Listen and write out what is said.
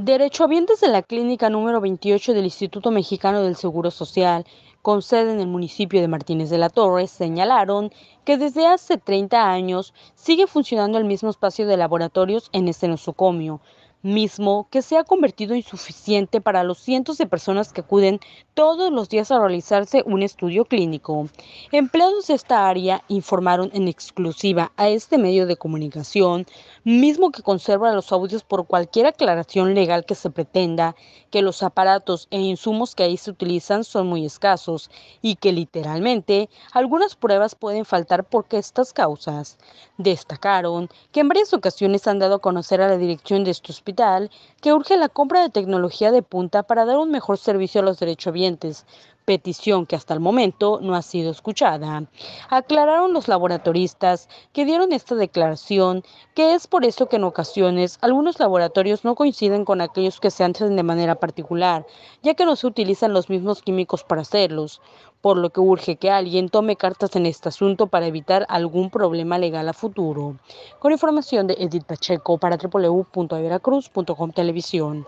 Derechohabientes de la clínica número 28 del Instituto Mexicano del Seguro Social, con sede en el municipio de Martínez de la Torre, señalaron que desde hace 30 años sigue funcionando el mismo espacio de laboratorios en este nosocomio, mismo que se ha convertido insuficiente para los cientos de personas que acuden todos los días a realizarse un estudio clínico. Empleados de esta área informaron en exclusiva a este medio de comunicación, mismo que conserva los audios por cualquier aclaración legal que se pretenda, que los aparatos e insumos que ahí se utilizan son muy escasos y que literalmente algunas pruebas pueden faltar porque estas causas. Destacaron que en varias ocasiones han dado a conocer a la dirección de estos que urge la compra de tecnología de punta para dar un mejor servicio a los derechohabientes, petición que hasta el momento no ha sido escuchada. Aclararon los laboratoristas que dieron esta declaración que es por eso que en ocasiones algunos laboratorios no coinciden con aquellos que se hacen de manera particular, ya que no se utilizan los mismos químicos para hacerlos, por lo que urge que alguien tome cartas en este asunto para evitar algún problema legal a futuro. Con información de Edith Pacheco para www.veracruz.com televisión.